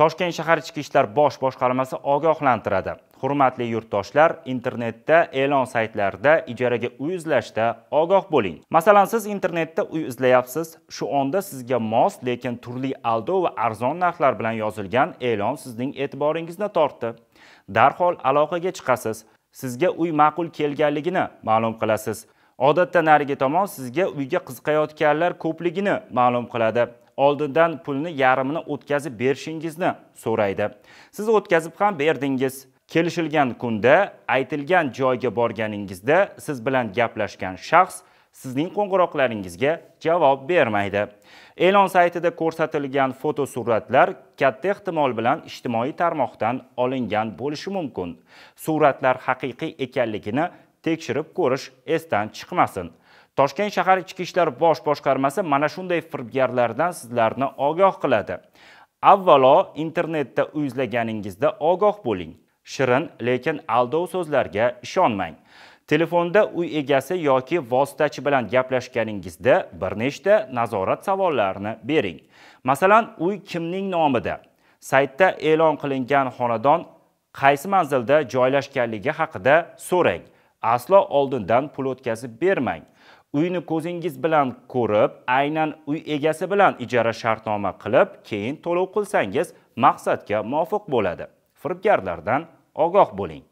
toshkent shahar ichki ishlar bosh boshqarmasi ogohlantiradi hurmatli yurtdoshlar internetda e'lon saytlarida ijaraga uy izlashda ogoh bo'ling masalan siz internetda uy izlayapsiz shu onda sizga mos lekin turli aldov va arzon narxlar bilan yozilgan e'lon sizning e'tiboringizni tortdi darhol aloqaga chiqasiz sizga uy ma'qul kelganligini ma'lum qilasiz odatda narigi tomon sizga uyga qiziqayotganlar ko'pligini ma'lum qiladi oldindan pulni yarimini o'tkazib berishingizni so'raydi siz o'tkazib ham berdingiz kelishilgan kunda aytilgan joyga borganingizda siz bilan gaplashgan shaxs sizning qo'ng'iroqlaringizga javob bermaydi e'lon saytida ko'rsatilgan fotosuratlar katta ehtimol bilan ijtimoiy tarmoqdan olingan bo'lishi mumkin suratlar haqiqiy ekanligini tekshirib ko'rish esdan chiqmasin toshkent shahar ichki ishlar bosh boshqarmasi mana shunday firibgarlardan sizlarni ogoh qiladi avvalo internetda uy izlaganingizda ogoh bo'ling shirin lekin aldov so'zlarga ishonmang telefonda uy egasi yoki vositachi bilan gaplashganingizda bir nechta nazorat savollarini bering masalan uy kimning nomida saytda e'lon qilingan xonadon qaysi manzilda joylashganligi haqida so'rang aslo oldindan pul o'tkazib bermang uyni ko'zingiz bilan ko'rib aynan uy egasi bilan ijara shartnoma qilib keyin to'lov qilsangiz maqsadga muvofiq bo'ladi firibgarlardan ogoh bo'ling